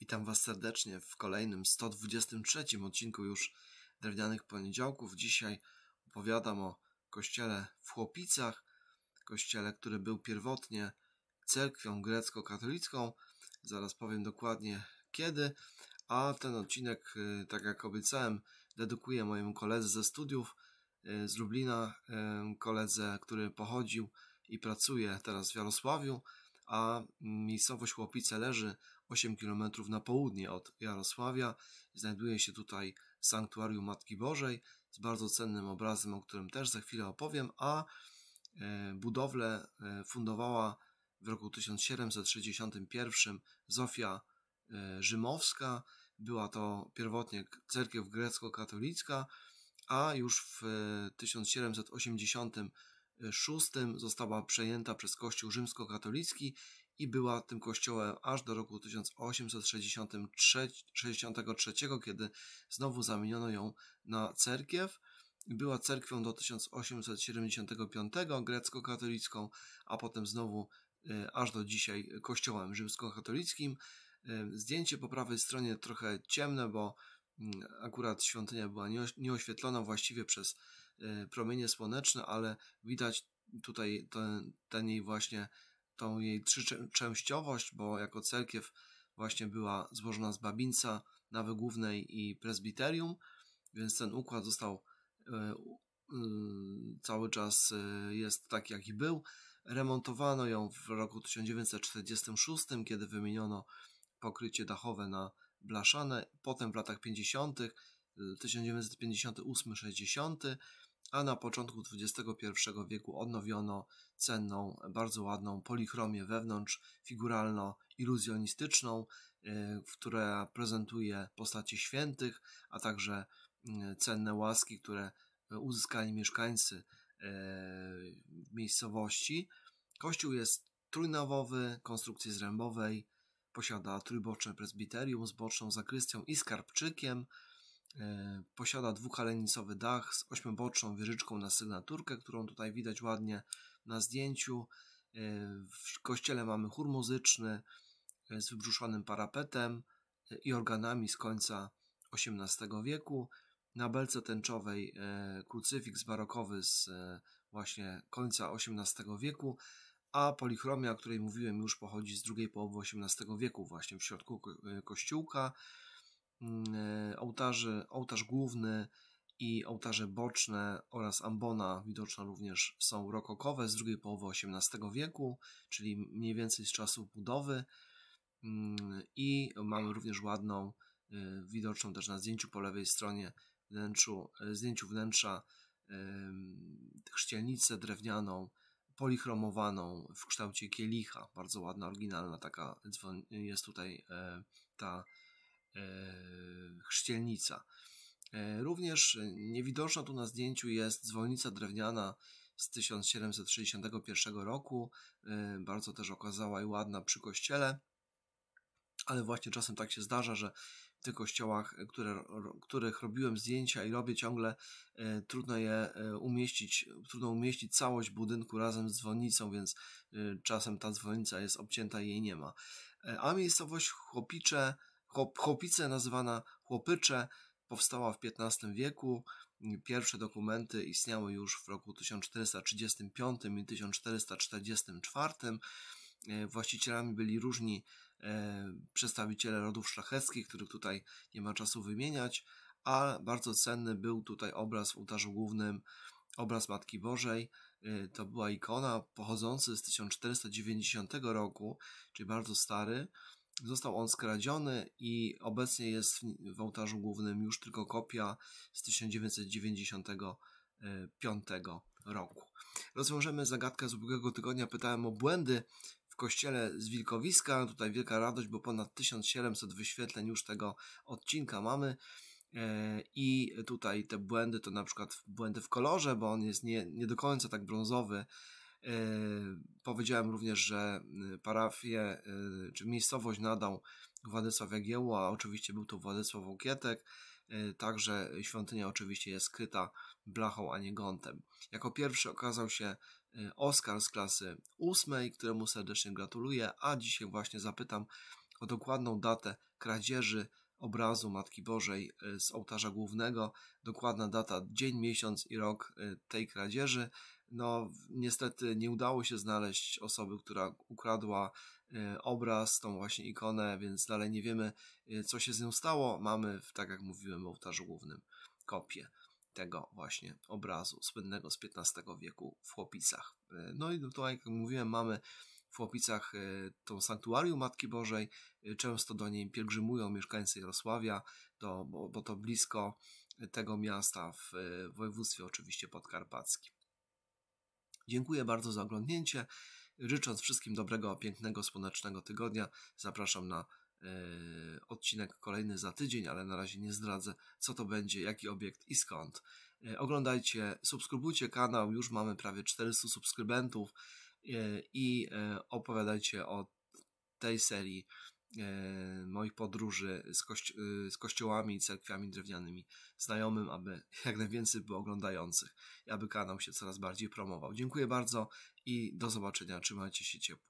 Witam Was serdecznie w kolejnym 123 odcinku już Drewnianych Poniedziałków. Dzisiaj opowiadam o kościele w Chłopicach, kościele, który był pierwotnie cerkwią grecko-katolicką. Zaraz powiem dokładnie kiedy, a ten odcinek, y, tak jak obiecałem, dedykuję mojemu koledze ze studiów y, z Lublina, y, koledze, który pochodził i pracuje teraz w Jarosławiu, a miejscowość Chłopice leży 8 km na południe od Jarosławia. Znajduje się tutaj sanktuarium Matki Bożej z bardzo cennym obrazem, o którym też za chwilę opowiem, a e, budowlę e, fundowała w roku 1761 Zofia e, Rzymowska. Była to pierwotnie cerkiew grecko-katolicka, a już w 1786 została przejęta przez Kościół rzymskokatolicki i była tym kościołem aż do roku 1863, kiedy znowu zamieniono ją na cerkiew. Była cerkwią do 1875 grecko-katolicką, a potem znowu e, aż do dzisiaj kościołem rzymskokatolickim. E, zdjęcie po prawej stronie trochę ciemne, bo mm, akurat świątynia była nieoświetlona właściwie przez e, promienie słoneczne, ale widać tutaj ten, ten jej właśnie tą jej trzyczęściowość, bo jako cerkiew właśnie była złożona z babińca, nawy głównej i prezbiterium, więc ten układ został e, y, cały czas e, jest taki, jaki był. Remontowano ją w roku 1946, kiedy wymieniono pokrycie dachowe na blaszane. Potem w latach 50., 1958-60 y, a na początku XXI wieku odnowiono cenną, bardzo ładną polichromię wewnątrz, figuralno-iluzjonistyczną, e, która prezentuje postacie świętych, a także mm, cenne łaski, które uzyskali mieszkańcy e, miejscowości. Kościół jest trójnawowy, konstrukcji zrębowej, posiada trójbocze prezbiterium z boczną zakrystią i skarbczykiem, E, posiada dwukalenicowy dach z ośmioboczną wieżyczką na sygnaturkę, którą tutaj widać ładnie na zdjęciu. E, w kościele mamy chór muzyczny e, z wybrzuszonym parapetem i organami z końca XVIII wieku. Na belce tęczowej krucyfiks barokowy z właśnie końca XVIII wieku, a polichromia, o której mówiłem już, pochodzi z drugiej połowy XVIII wieku, właśnie w środku kościołka. kościółka. Mm, e, ołtarzy, ołtarz główny i ołtarze boczne oraz ambona widoczna również są rokokowe z drugiej połowy XVIII wieku, czyli mniej więcej z czasu budowy mm, i mamy również ładną, e, widoczną też na zdjęciu po lewej stronie wnętrzu, e, zdjęciu wnętrza chrzcielnicę drewnianą, polichromowaną w kształcie kielicha. Bardzo ładna, oryginalna taka jest tutaj ta E, chrzcielnica. E, również niewidoczna tu na zdjęciu jest dzwonnica drewniana z 1761 roku, e, bardzo też okazała i ładna przy kościele, ale właśnie czasem tak się zdarza, że w tych kościołach, które, których robiłem zdjęcia i robię ciągle, trudno je umieścić, trudno umieścić całość budynku razem z dzwonnicą, więc czasem ta dzwonnica jest obcięta i jej nie ma. A miejscowość Chłopicze Chop, chłopice chłopycze powstała w XV wieku. Pierwsze dokumenty istniały już w roku 1435 i 1444. E, właścicielami byli różni e, przedstawiciele rodów szlacheckich, których tutaj nie ma czasu wymieniać, a bardzo cenny był tutaj obraz w ołtarzu głównym, obraz Matki Bożej. E, to była ikona pochodzący z 1490 roku, czyli bardzo stary. Został on skradziony i obecnie jest w, w ołtarzu głównym już tylko kopia z 1995 e, roku. Rozwiążemy zagadkę z ubiegłego tygodnia. Pytałem o błędy w kościele z Wilkowiska. Tutaj wielka radość, bo ponad 1700 wyświetleń już tego odcinka mamy. E, I tutaj te błędy to na przykład błędy w kolorze, bo on jest nie, nie do końca tak brązowy, E, powiedziałem również, że y, parafię y, czy miejscowość nadał Władysław a oczywiście był to Władysław Okietek. E, także świątynia oczywiście jest kryta blachą, a nie gątem. Jako pierwszy okazał się y, Oskar z klasy ósmej, któremu serdecznie gratuluję, a dzisiaj właśnie zapytam o dokładną datę kradzieży obrazu Matki Bożej z ołtarza głównego, dokładna data, dzień, miesiąc i rok tej kradzieży no niestety nie udało się znaleźć osoby, która ukradła e, obraz, tą właśnie ikonę, więc dalej nie wiemy, e, co się z nią stało. Mamy, tak jak mówiłem, w ołtarzu głównym kopię tego właśnie obrazu słynnego z XV wieku w Chłopicach. E, no i tutaj, jak mówiłem, mamy w Chłopicach tą sanktuarium Matki Bożej. Często do niej pielgrzymują mieszkańcy Jarosławia, to, bo, bo to blisko tego miasta w województwie oczywiście podkarpackim. Dziękuję bardzo za oglądnięcie. Życząc wszystkim dobrego, pięknego, słonecznego tygodnia, zapraszam na yy, odcinek kolejny za tydzień, ale na razie nie zdradzę, co to będzie, jaki obiekt i skąd. Yy, oglądajcie, subskrybujcie kanał, już mamy prawie 400 subskrybentów yy, i opowiadajcie o tej serii E, moich podróży z, kości e, z kościołami i cerkwiami drewnianymi znajomym, aby jak najwięcej było oglądających i aby kanał się coraz bardziej promował. Dziękuję bardzo i do zobaczenia. Trzymajcie się ciepło.